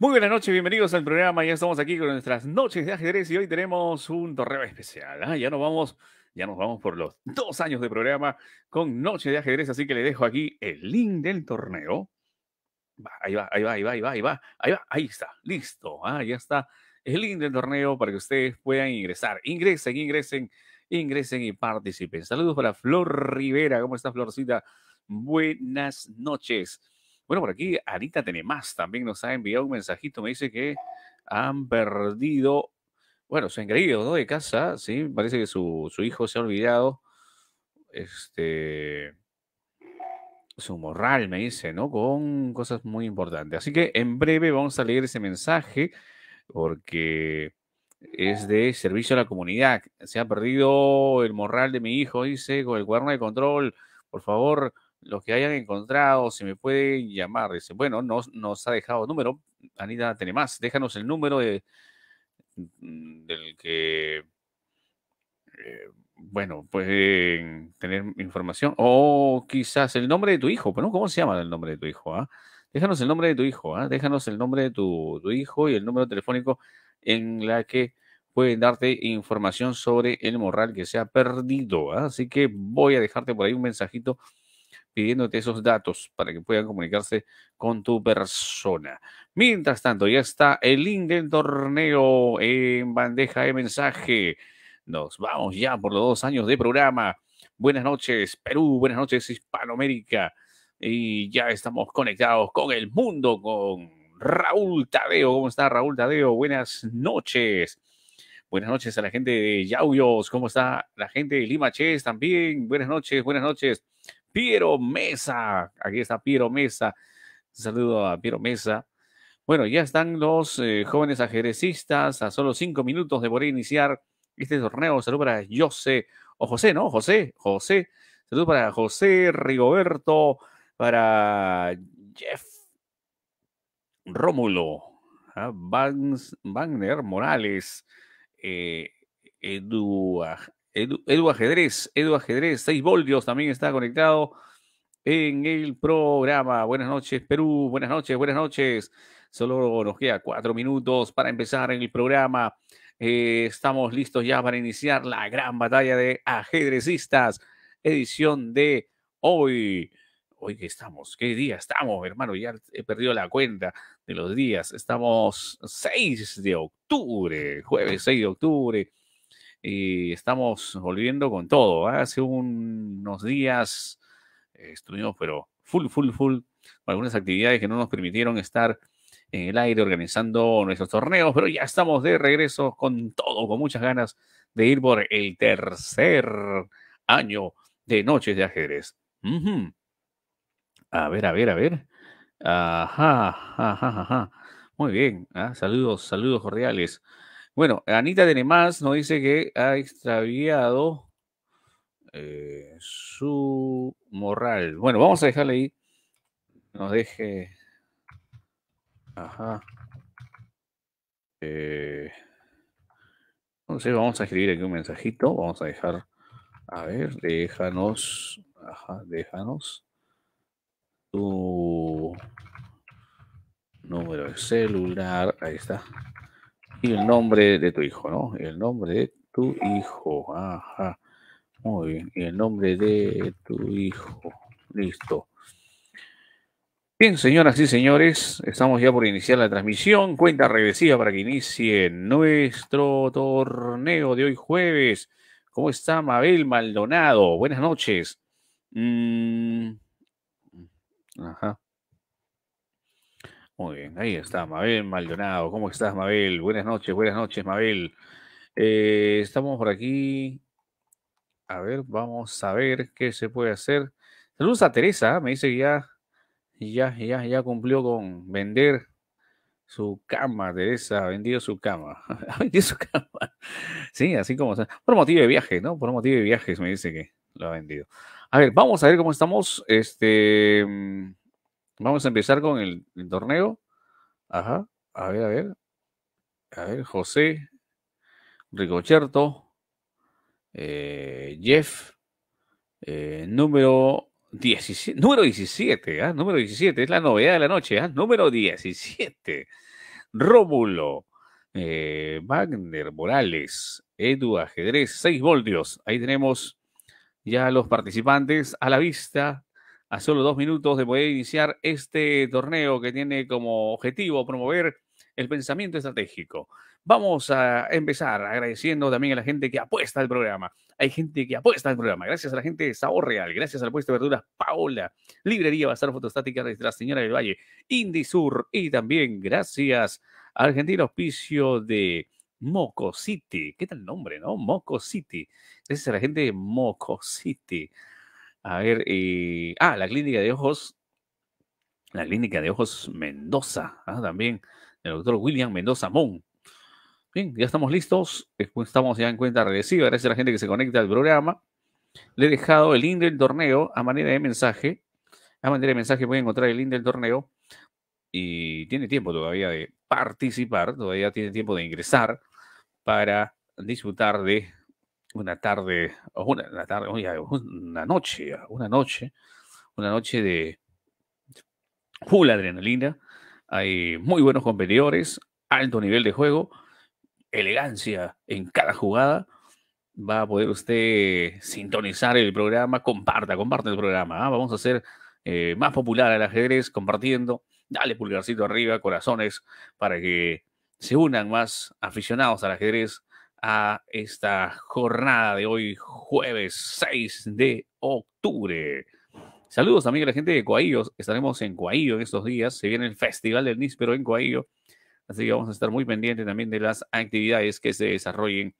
Muy buenas noches, bienvenidos al programa. Ya estamos aquí con nuestras noches de ajedrez y hoy tenemos un torneo especial. ¿ah? Ya nos vamos, ya nos vamos por los dos años de programa con Noche de ajedrez, así que le dejo aquí el link del torneo. ahí va, ahí va, ahí va, ahí va, ahí va, ahí está, listo. Ah, ya está el link del torneo para que ustedes puedan ingresar. Ingresen, ingresen, ingresen y participen. Saludos para Flor Rivera. ¿Cómo está Florcita? Buenas noches. Bueno, por aquí Anita más, también nos ha enviado un mensajito, me dice que han perdido, bueno, se han creído, ¿no? De casa, sí, parece que su, su hijo se ha olvidado, este, su morral, me dice, ¿no? Con cosas muy importantes. Así que en breve vamos a leer ese mensaje porque es de servicio a la comunidad. Se ha perdido el morral de mi hijo, dice, con el cuaderno de control, por favor los que hayan encontrado, si me pueden llamar. Dice, bueno, nos, nos ha dejado número. Anita, tiene más. Déjanos el número de, mm, del que, eh, bueno, pueden tener información. O quizás el nombre de tu hijo. Pero ¿cómo se llama el nombre de tu hijo? Ah? Déjanos el nombre de tu hijo. Ah, déjanos el nombre de tu, hijo y el número telefónico en la que pueden darte información sobre el morral que se ha perdido. Ah, así que voy a dejarte por ahí un mensajito pidiéndote esos datos para que puedan comunicarse con tu persona. Mientras tanto, ya está el link del torneo en bandeja de mensaje. Nos vamos ya por los dos años de programa. Buenas noches, Perú. Buenas noches, Hispanoamérica. Y ya estamos conectados con el mundo, con Raúl Tadeo. ¿Cómo está Raúl Tadeo? Buenas noches. Buenas noches a la gente de Yauyos. ¿Cómo está la gente de Lima también? Buenas noches, buenas noches. Piero Mesa. Aquí está Piero Mesa. saludo a Piero Mesa. Bueno, ya están los eh, jóvenes ajedrecistas a solo cinco minutos de poder iniciar este torneo. saludo para José, o José, ¿no? José, José. saludo para José, Rigoberto, para Jeff Rómulo, ¿ah? Wagner Morales, eh, Edu, Ajedrez, Edu Ajedrez, 6 voltios también está conectado en el programa. Buenas noches, Perú, buenas noches, buenas noches. Solo nos queda cuatro minutos para empezar en el programa. Eh, estamos listos ya para iniciar la gran batalla de ajedrecistas, edición de hoy. Hoy que estamos, qué día estamos, hermano, ya he perdido la cuenta de los días. Estamos 6 de octubre, jueves 6 de octubre y estamos volviendo con todo. Hace unos días estuvimos, pero full, full, full, algunas actividades que no nos permitieron estar en el aire organizando nuestros torneos, pero ya estamos de regreso con todo, con muchas ganas de ir por el tercer año de Noches de Ajedrez. A ver, a ver, a ver. Ajá, ajá, ajá. Muy bien. ¿ah? Saludos, saludos cordiales. Bueno, Anita más. nos dice que ha extraviado eh, su moral. Bueno, vamos a dejarle ahí. Nos deje. Ajá. entonces eh, vamos a escribir aquí un mensajito. Vamos a dejar. A ver, déjanos. Ajá, déjanos. Tu número de celular. Ahí está. Y el nombre de tu hijo, ¿no? El nombre de tu hijo. Ajá. Muy bien. Y el nombre de tu hijo. Listo. Bien, señoras y señores, estamos ya por iniciar la transmisión. Cuenta regresiva para que inicie nuestro torneo de hoy jueves. ¿Cómo está Mabel Maldonado? Buenas noches. Mm, ajá. Muy bien, ahí está Mabel Maldonado. ¿Cómo estás, Mabel? Buenas noches, buenas noches, Mabel. Eh, estamos por aquí. A ver, vamos a ver qué se puede hacer. Saludos a Teresa, ¿ah? me dice que ya, ya, ya, ya cumplió con vender su cama, Teresa, ha vendido su cama. ha vendido su cama. Sí, así como. Por motivo de viaje, ¿no? Por motivo de viajes me dice que lo ha vendido. A ver, vamos a ver cómo estamos. Este. Vamos a empezar con el, torneo. Ajá. A ver, a ver. A ver, José, Ricocherto, eh, Jeff, eh, número 17, número 17, ¿ah? número 17, es la novedad de la noche, ¿ah? número 17, Rómulo, eh, Wagner Morales, Edu Ajedrez, 6 voltios, ahí tenemos ya los participantes a la vista, a solo dos minutos de poder iniciar este torneo que tiene como objetivo promover el pensamiento estratégico. Vamos a empezar agradeciendo también a la gente que apuesta al programa. Hay gente que apuesta al programa. Gracias a la gente de Sabor Real, gracias al puesto de verduras Paola, Librería Bazar Fotostática de la Señora del Valle, Sur, y también gracias a gentil Hospicio de Moco City. ¿Qué tal el nombre, no? Moco City. Gracias a la gente de Moco City. A ver, eh, ah, la clínica de ojos, la clínica de ojos Mendoza, ah, también, el doctor William Mendoza Moon. Bien, ya estamos listos, estamos ya en cuenta regresiva, gracias a la gente que se conecta al programa. Le he dejado el link del torneo a manera de mensaje. A manera de mensaje voy a encontrar el link del torneo y tiene tiempo todavía de participar, todavía tiene tiempo de ingresar para disfrutar de una tarde, una, tarde, una noche, una noche, una noche de full adrenalina. Hay muy buenos competidores, alto nivel de juego, elegancia en cada jugada. Va a poder usted sintonizar el programa, comparta, comparte el programa. ¿ah? Vamos a hacer eh, más popular al ajedrez compartiendo. Dale pulgarcito arriba, corazones, para que se unan más aficionados al ajedrez a esta jornada de hoy, jueves 6 de octubre. Saludos también a la gente de Coaíos, Estaremos en Coahillo en estos días. Se viene el Festival del Níspero en Coahillo. Así que vamos a estar muy pendientes también de las actividades que se desarrollen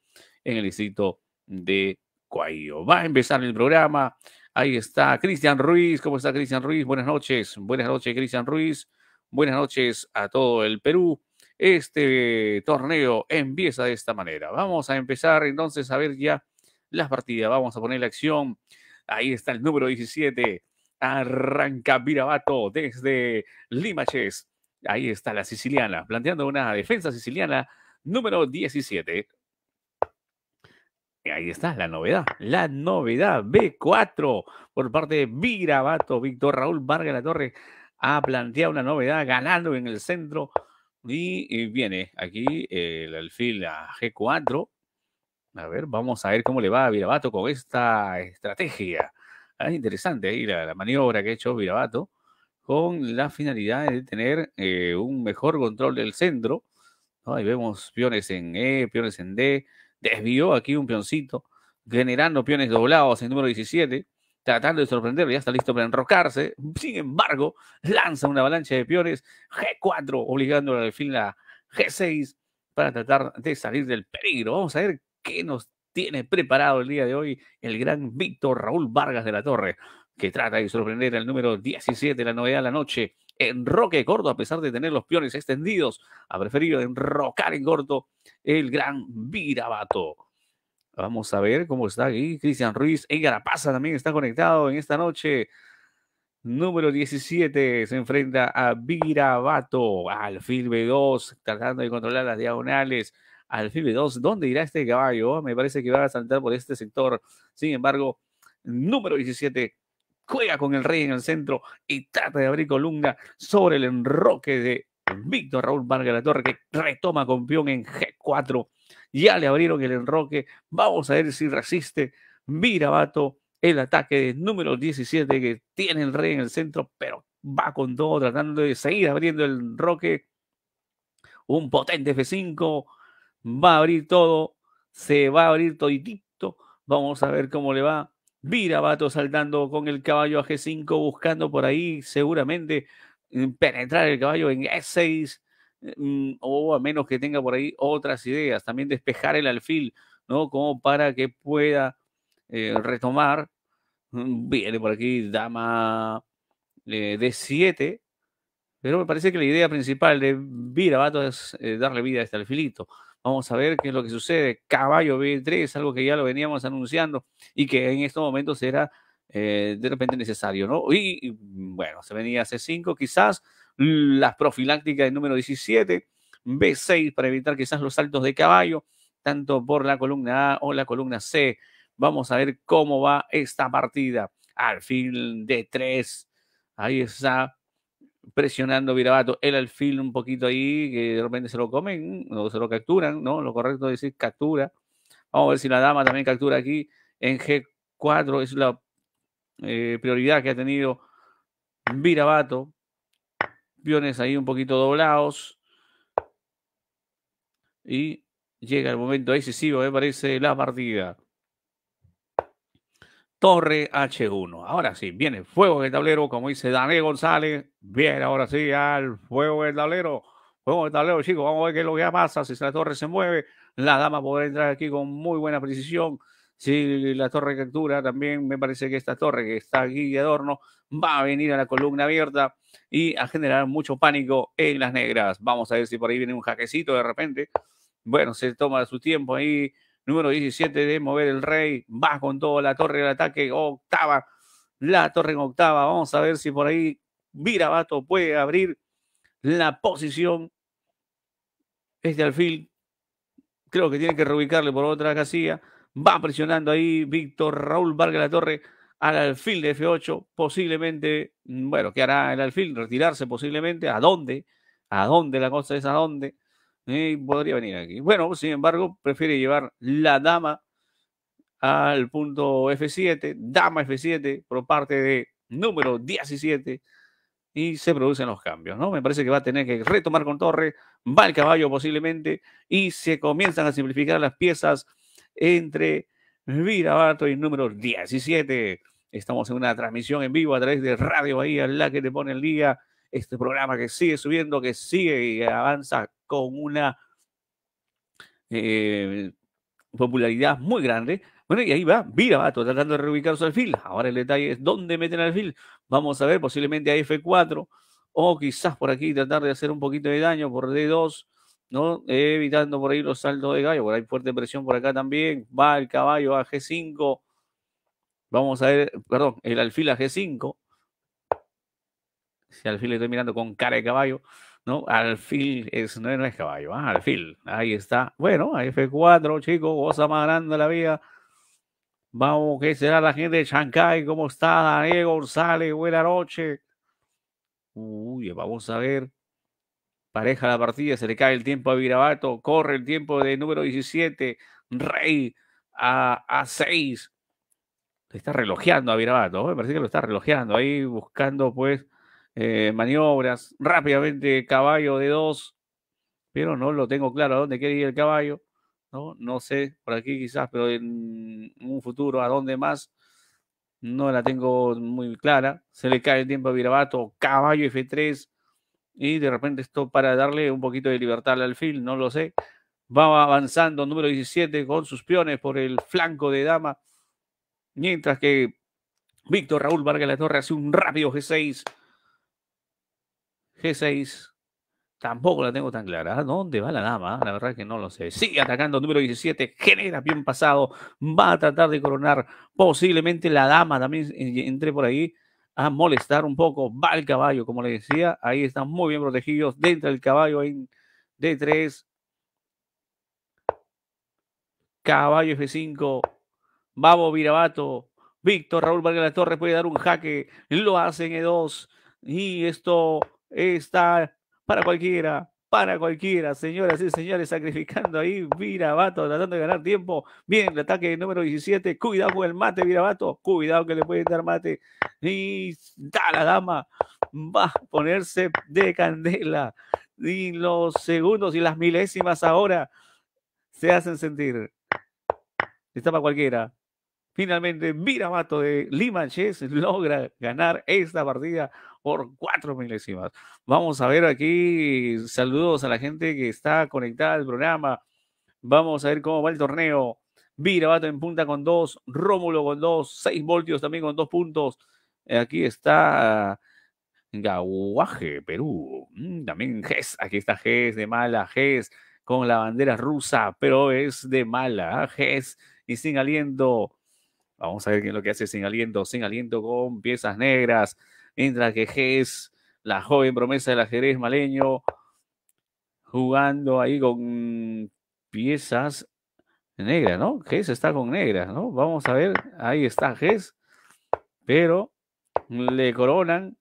en el distrito de Coahillo. Va a empezar el programa. Ahí está Cristian Ruiz. ¿Cómo está Cristian Ruiz? Buenas noches. Buenas noches, Cristian Ruiz. Buenas noches a todo el Perú este torneo empieza de esta manera. Vamos a empezar entonces a ver ya las partidas. Vamos a poner la acción. Ahí está el número 17. Arranca Virabato desde Limaches. Ahí está la siciliana, planteando una defensa siciliana número 17. Ahí está la novedad, la novedad B4 por parte de Virabato. Víctor Raúl Vargas La Torre ha planteado una novedad ganando en el centro y, viene aquí el alfil a G4. A ver, vamos a ver cómo le va a Virabato con esta estrategia. Es ah, interesante ahí la, maniobra que ha hecho Virabato con la finalidad de tener eh, un mejor control del centro. Ahí vemos peones en E, peones en D. Desvió aquí un peoncito, generando peones doblados en número 17 tratando de sorprender, ya está listo para enrocarse. Sin embargo, lanza una avalancha de peones G4, obligándolo al fin la G6 para tratar de salir del peligro. Vamos a ver qué nos tiene preparado el día de hoy el gran Víctor Raúl Vargas de la Torre, que trata de sorprender al número 17, la novedad de la noche. Enroque corto, a pesar de tener los peones extendidos, ha preferido enrocar en corto el gran Virabato. Vamos a ver cómo está aquí Cristian Ruiz. en Garapaza también está conectado en esta noche. Número 17 se enfrenta a Virabato, alfil b 2, tratando de controlar las diagonales. alfil b 2, ¿dónde irá este caballo? Me parece que va a saltar por este sector. Sin embargo, número 17 juega con el rey en el centro y trata de abrir columna sobre el enroque de Víctor Raúl Vargas La Torre, que retoma con peón en G ya le abrieron el enroque. Vamos a ver si resiste. Mirabato, el ataque de número 17 que tiene el rey en el centro, pero va con todo, tratando de seguir abriendo el enroque. Un potente F5. Va a abrir todo. Se va a abrir toditito. Vamos a ver cómo le va. Mirabato saltando con el caballo a G5, buscando por ahí seguramente mm, penetrar el caballo en E6. Eh, mm, o a menos que tenga por ahí otras ideas, también despejar el alfil, ¿no? Como para que pueda eh, retomar. Mm, viene por aquí dama eh, D7, pero me parece que la idea principal de Virabato es darle vida a este alfilito. Vamos a ver qué es lo que sucede. Caballo B3, algo que ya lo veníamos anunciando y que en estos momentos era de repente necesario, ¿no? Y, bueno, se venía C5 quizás, las profilácticas del número 17, B6 para evitar quizás los saltos de caballo, tanto por la columna A o la columna C. Vamos a ver cómo va esta partida. Alfil de 3. Ahí está presionando Virabato. El alfil un poquito ahí, que de repente se lo comen o se lo capturan, ¿no? Lo correcto es decir captura. Vamos a ver si la dama también captura aquí. En G4 es la eh, prioridad que ha tenido Virabato ahí un poquito doblados. Y llega el momento decisivo, me parece, la partida. Torre H1. Ahora sí, viene fuego en el tablero, como dice Daniel González. Bien, ahora sí, al fuego del tablero. Fuego del tablero, chicos. Vamos a ver qué es lo que pasa. Si la torre se mueve, la dama podrá entrar aquí con muy buena precisión si la torre captura también, me parece que esta torre que está aquí de adorno va a venir a la columna abierta y a generar mucho pánico en las negras. Vamos a ver si por ahí viene un jaquecito de repente. Bueno, se toma su tiempo ahí. Número 17 de mover el rey. Va con todo la torre del ataque. Octava. La torre en octava. Vamos a ver si por ahí Virabato puede abrir la posición. Este alfil creo que tiene que reubicarle por otra casilla. Va presionando ahí Víctor Raúl Vargas La Torre al alfil de F8. Posiblemente, mm, bueno, ¿qué hará el alfil? Retirarse posiblemente. ¿A dónde? ¿A dónde? La cosa es a dónde. Eh, podría venir aquí. Bueno, sin embargo, prefiere llevar la dama al punto F7, dama F7 por parte de número 17 y se producen los cambios, ¿no? Me parece que va a tener que retomar con torre, va el caballo posiblemente y se comienzan a simplificar las piezas entre Virabato y número 17. Estamos en una transmisión en vivo a través de Radio Bahía, la que te pone el día. Este programa que sigue subiendo, que sigue y avanza con una eh, popularidad muy grande. Bueno, y ahí va Virabato tratando de reubicar su alfil. Ahora el detalle es dónde meten alfil. Vamos a ver, posiblemente a F4 o quizás por aquí tratar de hacer un poquito de daño por D2 ¿no? Eh, evitando por ahí los saltos de gallo, por ahí fuerte presión por acá también. Va el caballo a G5. Vamos a ver, perdón, el alfil a G5. Si alfil le estoy mirando con cara de caballo, ¿no? Alfil es, no, es caballo, ah, alfil. Ahí está. Bueno, a F4, chicos, cosa más grande la vida. Vamos, ¿qué será la gente de Shanghai? ¿Cómo está Daniel González? Buena noche. Uy, vamos a ver. Pareja la partida, se le cae el tiempo a Virabato, corre el tiempo de número 17, Rey a, a 6. está relojeando a Virabato, me parece que lo está relojeando, ahí buscando pues eh, maniobras, rápidamente caballo de 2, pero no lo tengo claro a dónde quiere ir el caballo, no, no sé, por aquí quizás, pero en un futuro a dónde más no la tengo muy clara. Se le cae el tiempo a Virabato, caballo F3, y de repente esto para darle un poquito de libertad al alfil, no lo sé. Va avanzando número 17 con sus peones por el flanco de dama, mientras que Víctor Raúl Vargas La Torre hace un rápido G6. G6. Tampoco la tengo tan clara. ¿Dónde va la dama? La verdad es que no lo sé. Sigue atacando número 17. Genera bien pasado. Va a tratar de coronar. Posiblemente la dama también eh, entré por ahí a molestar un poco. Va el caballo, como le decía, ahí están muy bien protegidos. Dentro del caballo en D3. Caballo F5. Babo Virabato. Víctor Raúl Vargas la Torre puede dar un jaque. Lo hace en E2. Y esto está para cualquiera para cualquiera, señoras y señores, sacrificando ahí Virabato, tratando de ganar tiempo. Bien, el ataque número 17, cuidado con el mate, Virabato, cuidado que le puede dar mate y da la dama, va a ponerse de candela. Y los segundos y las milésimas ahora se hacen sentir. está para cualquiera. Finalmente, Miramato de Limanches logra ganar esta partida por cuatro milésimas. Vamos a ver aquí. Saludos a la gente que está conectada al programa. Vamos a ver cómo va el torneo. Virabato en punta con dos, Rómulo con dos, seis voltios también con dos puntos, Aquí está Gauaje, Perú. Mm, también GES. Aquí está GES de mala, GES con la bandera rusa, pero es de mala. ¿ah? GES y sin aliento. Vamos a ver qué es lo que hace sin aliento. Sin aliento con piezas negras. Mientras que GES, la joven promesa del ajedrez maleño, jugando ahí con piezas negras, ¿no? GES está con negras, ¿no? Vamos a ver. Ahí está Gess. Pero le coronan.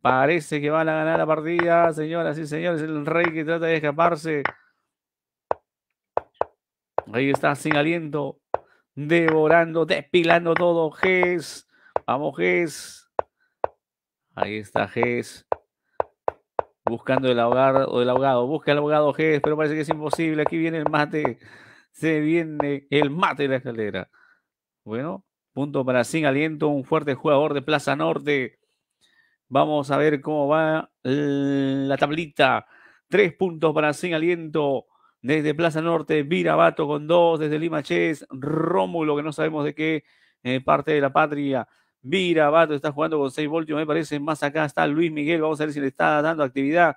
Parece que van a ganar la partida, señoras y señores. El rey que trata de escaparse. Ahí está, sin aliento, devorando, despilando todo. Ges, vamos, Ges. Ahí está, Ges. Buscando el ahogado, o el ahogado. Busca el ahogado, Ges, pero parece que es imposible. Aquí viene el mate. Se viene el mate de la escalera. Bueno, Punto para Sin Aliento, un fuerte jugador de Plaza Norte. Vamos a ver cómo va la tablita. Tres puntos para Sin Aliento. Desde Plaza Norte, Virabato con dos. Desde Lima Chess, Rómulo, que no sabemos de qué eh, parte de la patria. Virabato está jugando con seis voltios, me parece. Más acá está Luis Miguel. Vamos a ver si le está dando actividad.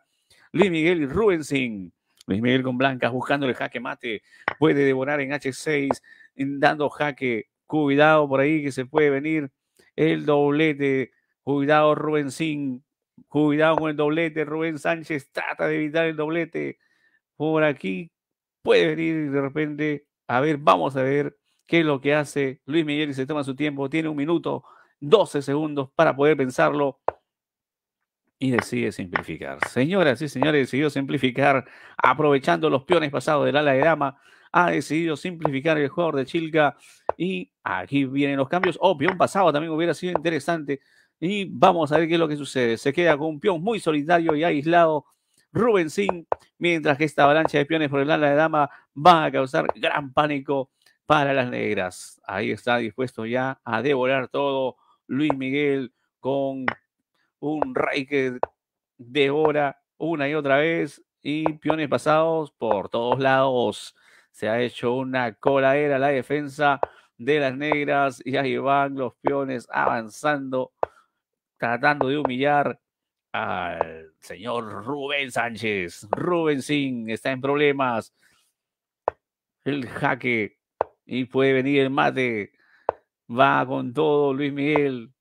Luis Miguel y Rubensin. Luis Miguel con blancas buscando el jaque mate. Puede devorar en H6, dando jaque cuidado por ahí que se puede venir el doblete, cuidado Rubén Sin, cuidado con el doblete, Rubén Sánchez trata de evitar el doblete por aquí, puede venir de repente, a ver, vamos a ver qué es lo que hace Luis Miguel y se toma su tiempo, tiene un minuto, 12 segundos para poder pensarlo y decide simplificar. Señoras y señores, decidió simplificar, aprovechando los peones pasados del ala de dama, ha decidido simplificar el jugador de Chilca y aquí vienen los cambios. Oh, peón pasado también hubiera sido interesante. Y vamos a ver qué es lo que sucede. Se queda con un peón muy solitario y aislado. Rubensín. mientras que esta avalancha de peones por el ala de dama va a causar gran pánico para las negras. Ahí está dispuesto ya a devorar todo Luis Miguel con un rey que hora una y otra vez y peones pasados por todos lados. Se ha hecho una coladera la defensa de las negras y ahí van los peones avanzando, tratando de humillar al señor Rubén Sánchez. Rubén Sin está en problemas. El jaque y puede venir el mate. Va con todo Luis Miguel.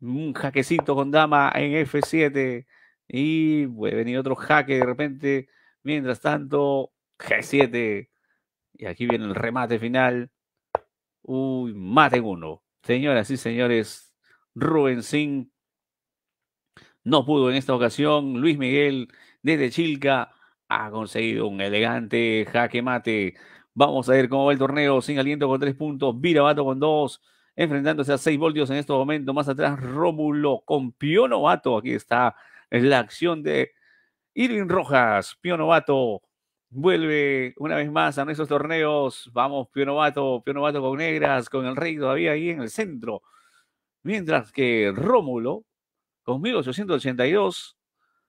Un jaquecito con dama en F7. Y puede venir otro jaque de repente. Mientras tanto, G7. Y aquí viene el remate final. Uy, en uno. Señoras y señores, Rubén no pudo en esta ocasión. Luis Miguel desde Chilca ha conseguido un elegante jaque mate. Vamos a ver cómo va el torneo. Sin aliento con tres puntos. Virabato con dos. Enfrentándose a seis voltios en este momento. Más atrás, Rómulo con Pionovato. Aquí está la acción de Irving Rojas. Pionovato vuelve una vez más a nuestros torneos. Vamos, Pío Novato con negras, con el rey todavía ahí en el centro. Mientras que Rómulo, con 1882,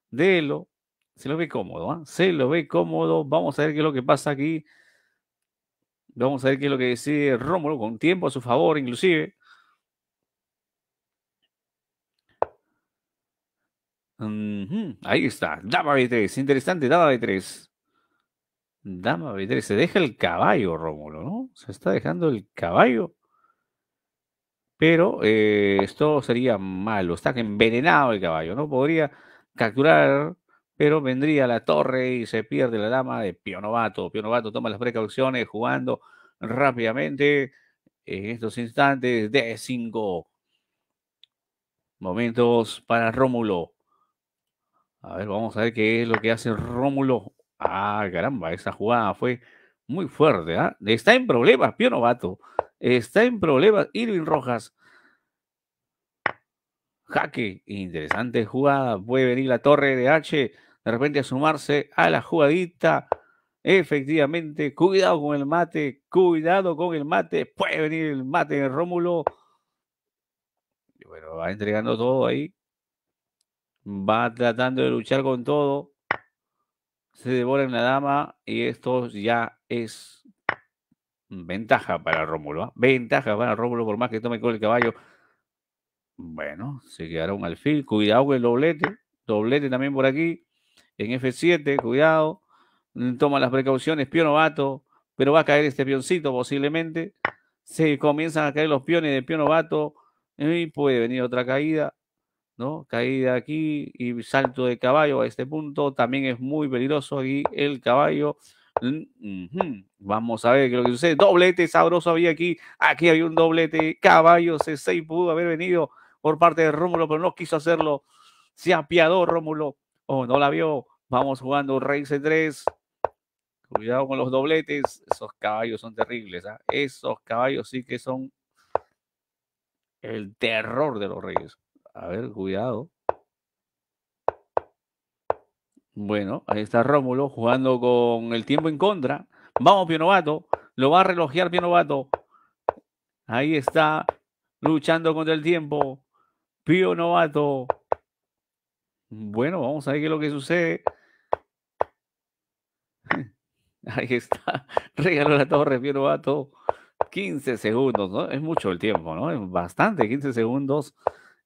Delo, se lo ve cómodo, ¿ah? se lo ve cómodo. Vamos a ver qué es lo que pasa aquí. Vamos a ver qué es lo que decide Rómulo, con tiempo a su favor, inclusive. Ahí está, dama de 3 interesante, dama de 3 Dama b Se deja el caballo, Rómulo, ¿no? Se está dejando el caballo. Pero eh, esto sería malo. Está envenenado el caballo. No podría capturar, pero vendría la torre y se pierde la dama de Pionovato. Pionovato toma las precauciones jugando rápidamente en estos instantes de 5 momentos para Rómulo. A ver, vamos a ver qué es lo que hace Rómulo. Ah, caramba, esa jugada fue muy fuerte. ¿ah? Está en problemas, Pío Novato. Está en problemas Irving Rojas. Jaque, interesante jugada. Puede venir la torre de H de repente a sumarse a la jugadita. Efectivamente, cuidado con el mate, cuidado con el mate. Puede venir el mate de Rómulo. bueno, va entregando todo ahí. Va tratando de luchar con todo se devoran la dama y esto ya es ventaja para Rómulo. ¿ah? Ventaja para Rómulo por más que tome con el caballo. Bueno, se quedaron al fin. Cuidado con el doblete. Doblete también por aquí. En F7, cuidado. Mm, toma las precauciones. pionovato. novato. Pero va a caer este pioncito posiblemente. Se comienzan a caer los piones de pionovato. novato. Y puede venir otra caída. ¿no? Caída aquí y salto de caballo a este punto. También es muy peligroso aquí el caballo. Vamos a ver qué lo que sucede. Doblete sabroso había aquí. Aquí había un doblete. Caballo C6 pudo haber venido por parte de Rómulo, pero no quiso hacerlo. Se apiadó Rómulo. Oh, no la vio. Vamos jugando Rey C3. Cuidado con los dobletes. Esos caballos son terribles. ¿ah? Esos caballos sí que son el terror de los reyes. A ver, cuidado. Bueno, ahí está Rómulo jugando con el tiempo en contra. Vamos, Novato. Lo va a relojear Novato. Ahí está luchando contra el tiempo. Pío Novato. Bueno, vamos a ver qué es lo que sucede. Ahí está. Regaló la torre, Pío Novato. 15 segundos, ¿no? Es mucho el tiempo, ¿no? Es bastante, 15 segundos.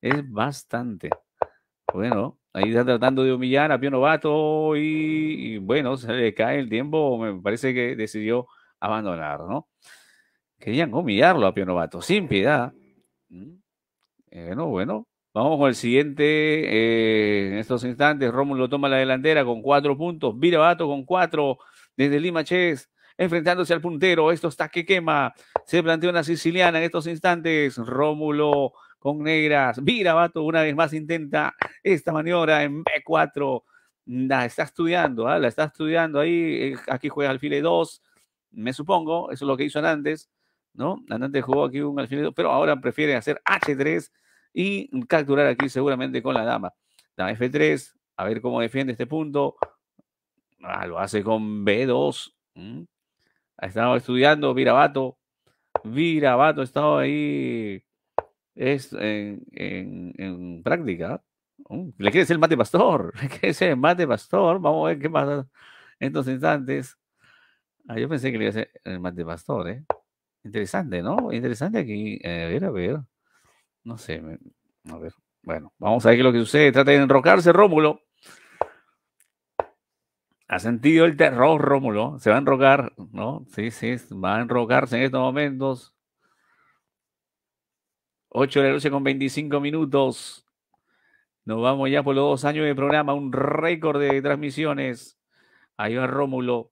Es bastante. Bueno, ahí está tratando de humillar a Pio Novato y, bueno, se le cae el tiempo. Me parece que decidió abandonar, ¿no? Querían humillarlo a Pio Novato, sin piedad. Mm, eh, bueno, bueno, vamos con el siguiente. Eh, en estos instantes, Rómulo toma la delantera con cuatro puntos. Bato con cuatro desde Lima Chess enfrentándose al puntero. Esto está que quema. Se plantea una siciliana en estos instantes. Rómulo con negras. Virabato una vez más intenta esta maniobra en B4. La está estudiando, ¿ah? la está estudiando ahí. Eh, aquí juega alfile 2, me supongo. Eso es lo que hizo Antes. ¿no? Anantes jugó aquí un alfile 2, pero ahora prefiere hacer H3 y capturar aquí seguramente con la dama. La F3, a ver cómo defiende este punto. Ah, lo hace con B2. Mm. Ha estado estudiando Virabato. Virabato ha estado ahí es en, práctica. Oh, le quiere decir el mate pastor, le quiere decir el mate pastor, vamos a ver qué pasa en estos instantes. Ah, yo pensé que le iba a decir el eh, mate pastor, eh. Interesante, ¿no? Interesante aquí, eh, a ver, a ver. No sé, a ver. Bueno, vamos a ver qué es lo que sucede. Trata de enrocarse Rómulo. Ha sentido el terror Rómulo. Se va a enrocar, ¿no? Sí, sí, va a enrocarse en estos momentos. 8 de la noche con 25 minutos. Nos vamos ya por los dos años de programa, un récord de transmisiones. Ahí va Rómulo.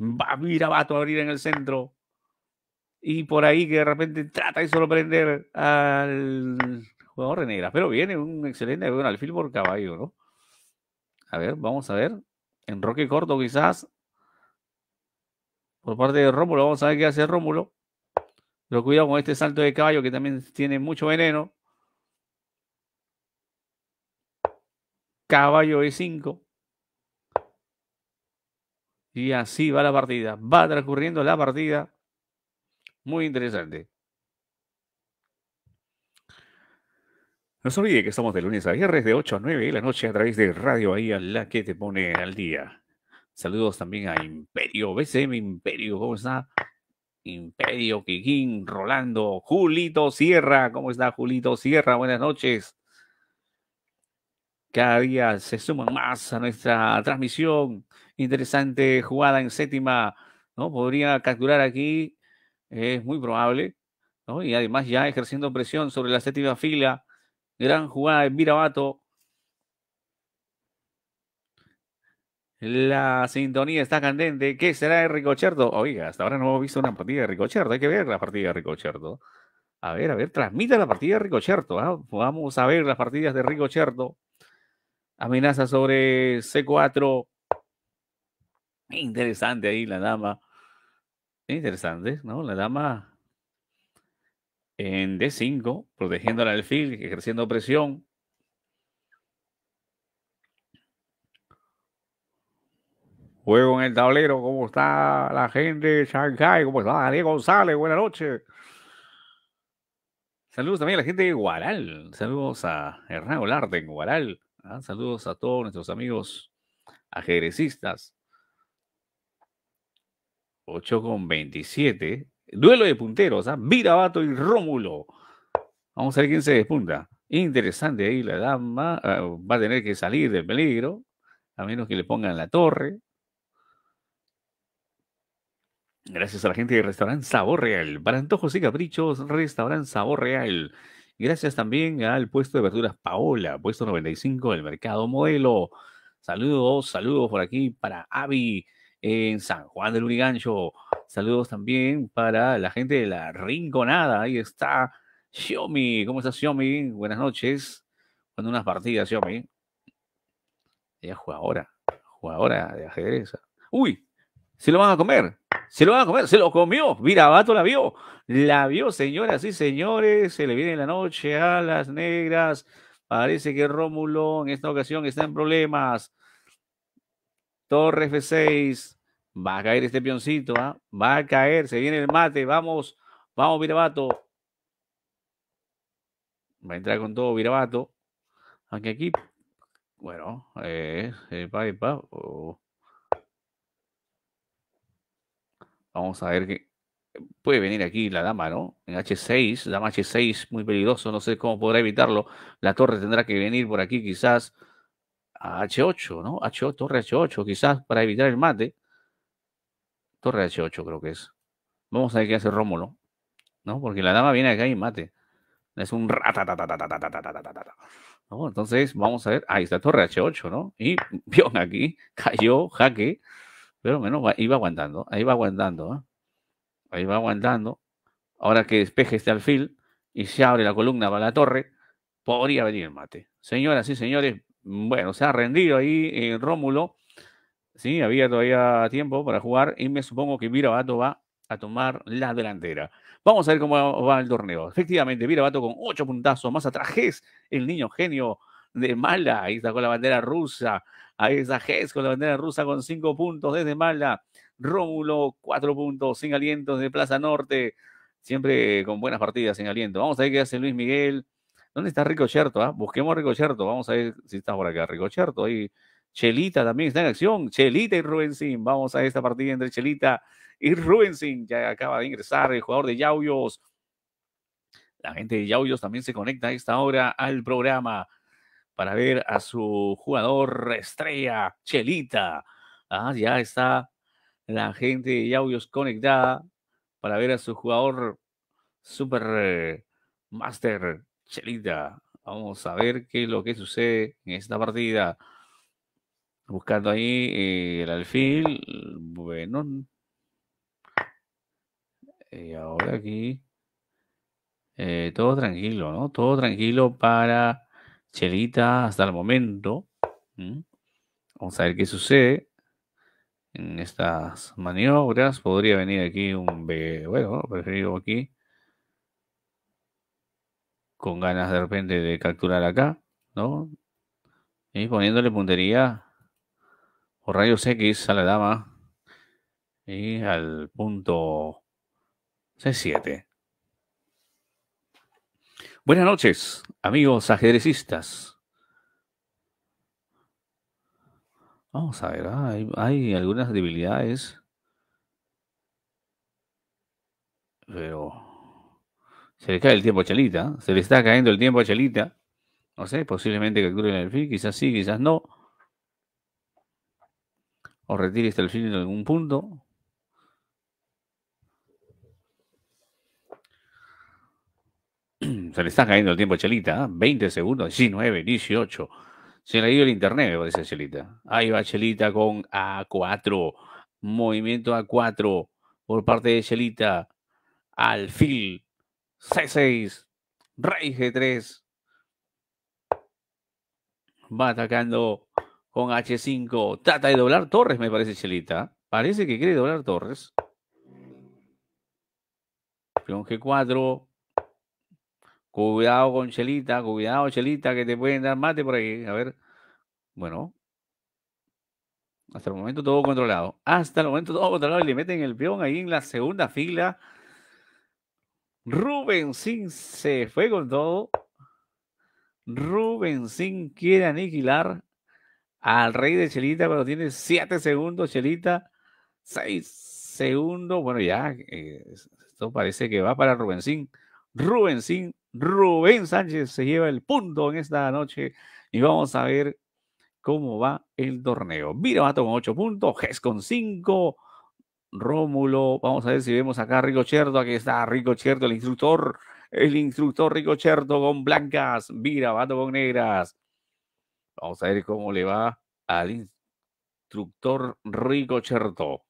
Va va a abrir en el centro. Y por ahí que de repente trata de sorprender al jugador Renegra. Pero viene un excelente bueno, al por caballo, ¿no? A ver, vamos a ver. en Roque corto quizás. Por parte de Rómulo, vamos a ver qué hace Rómulo. Pero cuidado con este salto de caballo que también tiene mucho veneno. Caballo e 5. Y así va la partida. Va transcurriendo la partida. Muy interesante. No se olvide que estamos de lunes a viernes de 8 a 9 de la noche a través de Radio ahí a la que te pone al día. Saludos también a Imperio, BCM Imperio, ¿cómo está? Imperio, Kikín, Rolando, Julito Sierra. ¿Cómo está Julito Sierra? Buenas noches. Cada día se suman más a nuestra transmisión. Interesante jugada en séptima, ¿no? Podría capturar aquí, es muy probable, ¿no? Y además ya ejerciendo presión sobre la séptima fila. Gran jugada de Mirabato. La sintonía está candente. ¿Qué será de Ricocherto? Oiga, hasta ahora no hemos visto una partida de Ricocherto. Hay que ver la partida de Ricocherto. A ver, a ver, transmita la partida de Ricocherto. ¿ah? Vamos a ver las partidas de Ricocherto. Amenaza sobre C4. Interesante ahí la dama. Interesante, ¿no? La dama en D5, protegiendo al alfil, ejerciendo presión. Juego en el tablero, ¿cómo está la gente de Shanghai? ¿Cómo está Daniel González? Buenas noches. Saludos también a la gente de Guaral. Saludos a Hernán Olarte en Guaral. Ah, saludos a todos nuestros amigos ajedrecistas. 8 con 27. Duelo de punteros, ¿ah? Virabato y Rómulo. Vamos a ver quién se despunta. Interesante ahí la dama. Ah, va a tener que salir del peligro, a menos que le pongan la torre. Gracias a la gente de Restaurant Sabor Real. Para antojos y caprichos, Restaurant Sabor Real. Gracias también al puesto de verduras Paola, puesto 95 del Mercado Modelo. Saludos, saludos por aquí para Avi en San Juan del Urigancho. Saludos también para la gente de la Rinconada. Ahí está Xiaomi. ¿Cómo estás, Xiaomi? Buenas noches. Con unas partidas, Xiaomi. Ella juega ahora. Jugadora de ajedrez. Uy, se lo van a comer, se lo van a comer, se lo comió, Virabato la vio, la vio, señoras y señores, se le viene la noche a las negras, parece que Rómulo en esta ocasión está en problemas, Torre F6, va a caer este pioncito, ¿ah? va a caer, se viene el mate, vamos, vamos Virabato, va a entrar con todo Virabato, aunque aquí, bueno, eh, oh. Vamos a ver que puede venir aquí la dama, ¿no? En H6, dama H6, muy peligroso, no sé cómo podrá evitarlo. La torre tendrá que venir por aquí quizás a H8, ¿no? H8, torre H8, quizás para evitar el mate. Torre H8 creo que es. Vamos a ver qué hace Rómulo, ¿no? Porque la dama viene acá y mate. Es un Entonces, vamos a ver. Ahí está, torre H8, ¿no? Y aquí, cayó, jaque. Pero bueno, iba aguantando, ahí va aguantando, ¿ah? ahí va aguantando. Ahora que despeje este alfil y se abre la columna para la torre, podría venir el mate. Señoras y señores, bueno, se ha rendido ahí en Rómulo. Sí, había todavía tiempo para jugar y me supongo que Mirabato va a tomar la delantera. Vamos a ver cómo va el torneo. Efectivamente, Mirabato con ocho puntazos, más atrás el niño genio de Mala ahí sacó la bandera rusa. Ahí es con la bandera rusa con cinco puntos desde Mala. Rómulo, cuatro puntos, sin aliento desde Plaza Norte. Siempre con buenas partidas, sin aliento. Vamos a ver qué hace Luis Miguel. ¿Dónde está Ricocherto? Ah? Busquemos a Ricocherto. Vamos a ver si está por acá. Rico Ricocherto. Ahí. Chelita también está en acción. Chelita y Rubensin. Vamos a esta partida entre Chelita y Rubensin. Ya acaba de ingresar el jugador de Yauyos. La gente de Yauyos también se conecta a esta hora al programa para ver a su jugador estrella, Chelita. Ah, ya está la gente de audios conectada para ver a su jugador super eh, master, Chelita. Vamos a ver qué es lo que sucede en esta partida. Buscando ahí eh, el alfil. Bueno. Y eh, ahora aquí. todo tranquilo, ¿no? Todo tranquilo para Chelita hasta el momento. Vamos a ver qué sucede en estas maniobras. Podría venir aquí un B, bueno, preferido aquí. Con ganas de repente de capturar acá, ¿no? Y poniéndole puntería o rayos X a la dama y al punto C7. Buenas noches, amigos ajedrecistas. Vamos a ver, ah, hay, algunas debilidades. Pero se le cae el tiempo a Chelita. ¿eh? Se le está cayendo el tiempo a Chelita. No sé, posiblemente capture el fin, quizás sí, quizás no. O retire este alfil en algún punto. Se le está cayendo el tiempo a Chelita. 20 ¿eh? segundos, 19, 18. Se le ha ido el internet, me parece Chelita. Ahí va Chelita con A4. Movimiento A4 por parte de Chelita. Alfil. C6. Rey G3. Va atacando con H5. Trata de doblar Torres, me parece Chelita. Parece que quiere doblar Torres. Peón G4. Cuidado con Chelita, cuidado Chelita, que te pueden dar mate por ahí. A ver, bueno. Hasta el momento todo controlado. Hasta el momento todo controlado y le meten el peón ahí en la segunda fila. Rubén se fue con todo. Rubén quiere aniquilar al rey de Chelita, pero tiene 7 segundos, Chelita, 6 segundos. Bueno, ya, eh, esto parece que va para Rubensín. Rubensín Rubén Sánchez se lleva el punto en esta noche y vamos a ver cómo va el torneo. Virabato con 8 puntos, Ges con 5, Rómulo, vamos a ver si vemos acá a Rico Cherto, aquí está Rico Cherto, el instructor, el instructor Rico Cherto con blancas, Virabato con negras. Vamos a ver cómo le va al instructor Rico Cherto.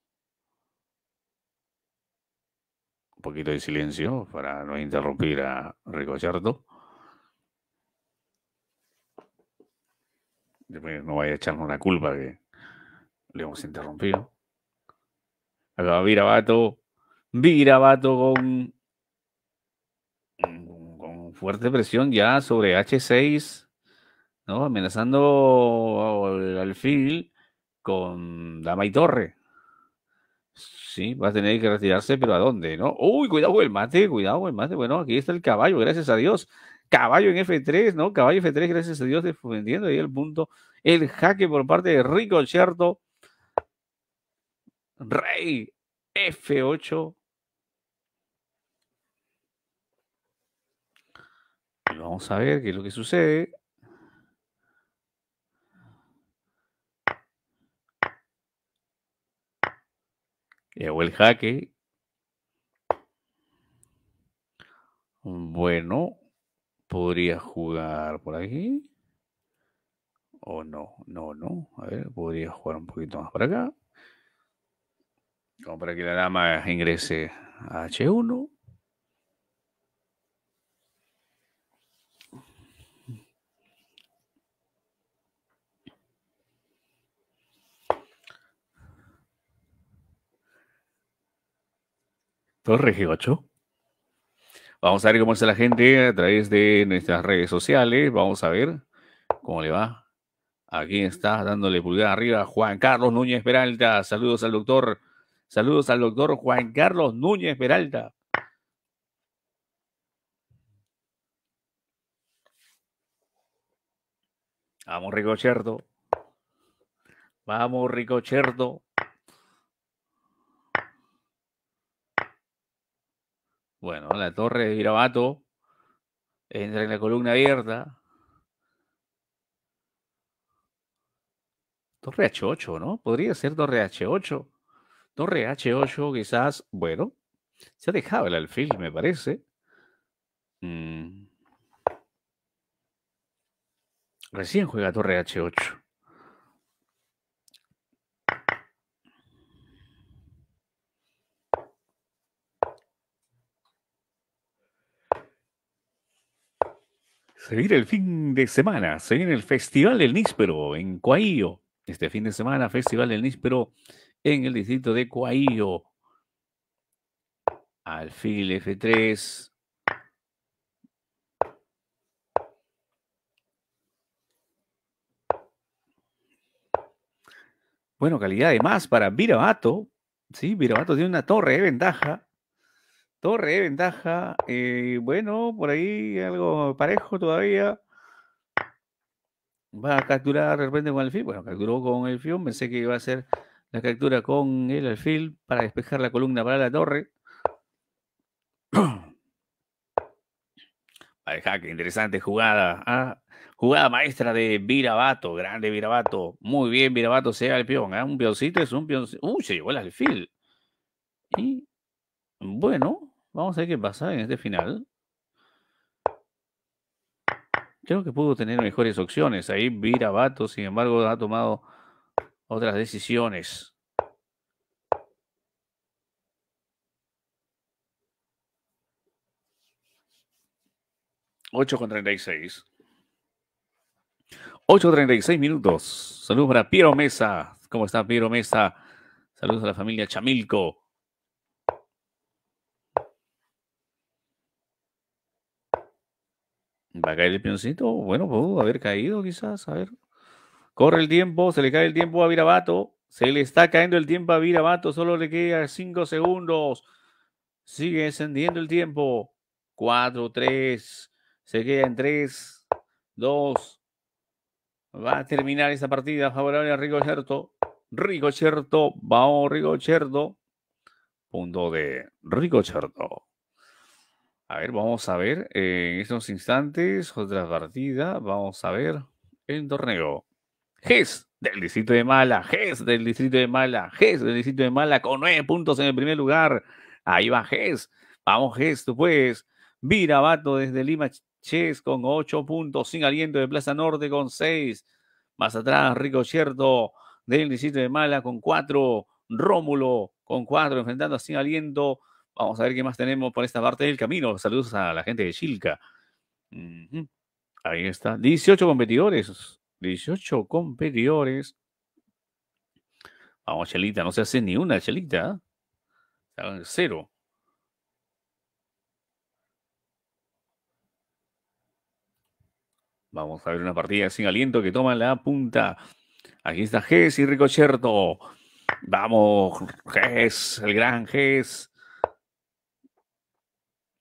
poquito de silencio para no interrumpir a Ricochardo. No vaya a echarnos la culpa que le hemos interrumpido. Acaba Virabato. Virabato con, con fuerte presión ya sobre H6, ¿no? amenazando al, alfil con Dama y Torre sí, va a tener que retirarse, pero ¿a dónde? ¿No? Uy, cuidado con el mate, cuidado con el mate. Bueno, aquí está el caballo, gracias a Dios. Caballo en F3, ¿no? Caballo F3, gracias a Dios, defendiendo ahí el punto. El jaque por parte de Rico ¿cierto? Rey F8. vamos a ver qué es lo que sucede. Llegó eh, el jaque. Bueno, podría jugar por aquí. O no, no, no. A ver, podría jugar un poquito más por acá. Como para que la dama ingrese a H1. Torre 8 Vamos a ver cómo está la gente a través de nuestras redes sociales. Vamos a ver cómo le va. Aquí está, dándole pulgar arriba, Juan Carlos Núñez Peralta. Saludos al doctor. Saludos al doctor Juan Carlos Núñez Peralta. Vamos, rico Ricocherto. Vamos, rico Ricocherto. Bueno, la torre de Virabato entra en la columna abierta. Torre H8, ¿no? Podría ser Torre H8. Torre H8 quizás, bueno, se ha dejado el alfil, me parece. Mm. Recién juega Torre H8. se viene el fin de semana, se viene el Festival del Níspero en Coahío. Este fin de semana, Festival del Níspero en el distrito de Coahío. Alfil F3. Bueno, calidad de más para Virabato. Sí, Virabato tiene una torre de ventaja. Torre ventaja. Eh, bueno, por ahí algo parejo todavía. Va a capturar de repente con el alfil. Bueno, capturó con el alfil. Pensé que iba a ser la captura con el alfil para despejar la columna para la torre. Vale, jaque, interesante jugada. Ah, jugada maestra de Virabato. Grande Virabato. Muy bien, Virabato se va el peón. ¿ah? Un peoncito es un peoncito. Uy, se llevó el alfil. Y bueno, Vamos a ver qué pasa en este final. Creo que pudo tener mejores opciones. Ahí Virabato, sin embargo, ha tomado otras decisiones. 8 con 36 y seis. 8.36 minutos. Saludos para Piero Mesa. ¿Cómo está Piero Mesa? Saludos a la familia Chamilco. Va a caer el pioncito. Bueno, pudo haber caído quizás. A ver. Corre el tiempo, se le cae el tiempo a Virabato. Se le está cayendo el tiempo a Virabato. Solo le queda 5 segundos. Sigue encendiendo el tiempo. 4, 3. Se queda en 3, 2. Va a terminar esa partida favorable a Ricocherto Ricocherto vamos Rigocherto. Punto de Ricocherto a ver, vamos a ver eh, en estos instantes otra partida. Vamos a ver el torneo. GES del distrito de Mala, GES del distrito de Mala, GES del distrito de Mala con nueve puntos en el primer lugar. Ahí va GES. Vamos GES, tú Virabato desde Lima, Ches con ocho puntos. Sin aliento de Plaza Norte con seis. Más atrás, Rico Cierto del distrito de Mala con cuatro. Rómulo con cuatro enfrentando a Sin Aliento Vamos a ver qué más tenemos por esta parte del camino. Saludos a la gente de Chilca. Ahí está. 18 competidores. 18 competidores. Vamos, Chelita. No se hace ni una, Chelita. ¿ah? Cero. Vamos a ver una partida sin aliento que toma la punta. Aquí está Gess y Ricocherto. Vamos, Gess, el gran Gess.